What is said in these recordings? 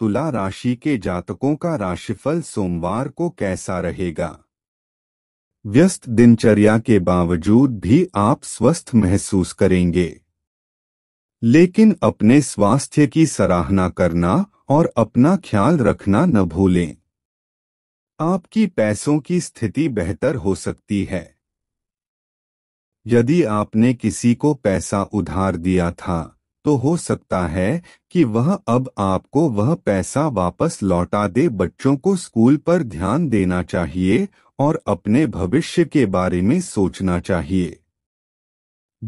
तुला राशि के जातकों का राशिफल सोमवार को कैसा रहेगा व्यस्त दिनचर्या के बावजूद भी आप स्वस्थ महसूस करेंगे लेकिन अपने स्वास्थ्य की सराहना करना और अपना ख्याल रखना न भूलें आपकी पैसों की स्थिति बेहतर हो सकती है यदि आपने किसी को पैसा उधार दिया था तो हो सकता है कि वह अब आपको वह पैसा वापस लौटा दे बच्चों को स्कूल पर ध्यान देना चाहिए और अपने भविष्य के बारे में सोचना चाहिए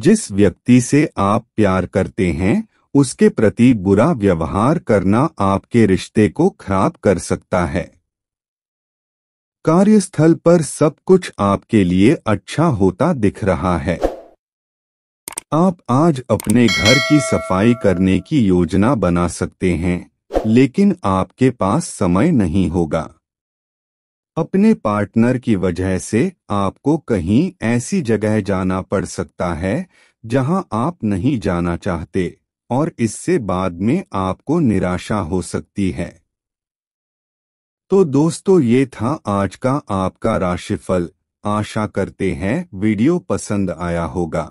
जिस व्यक्ति से आप प्यार करते हैं उसके प्रति बुरा व्यवहार करना आपके रिश्ते को खराब कर सकता है कार्यस्थल पर सब कुछ आपके लिए अच्छा होता दिख रहा है आप आज अपने घर की सफाई करने की योजना बना सकते हैं लेकिन आपके पास समय नहीं होगा अपने पार्टनर की वजह से आपको कहीं ऐसी जगह जाना पड़ सकता है जहां आप नहीं जाना चाहते और इससे बाद में आपको निराशा हो सकती है तो दोस्तों ये था आज का आपका राशिफल आशा करते हैं वीडियो पसंद आया होगा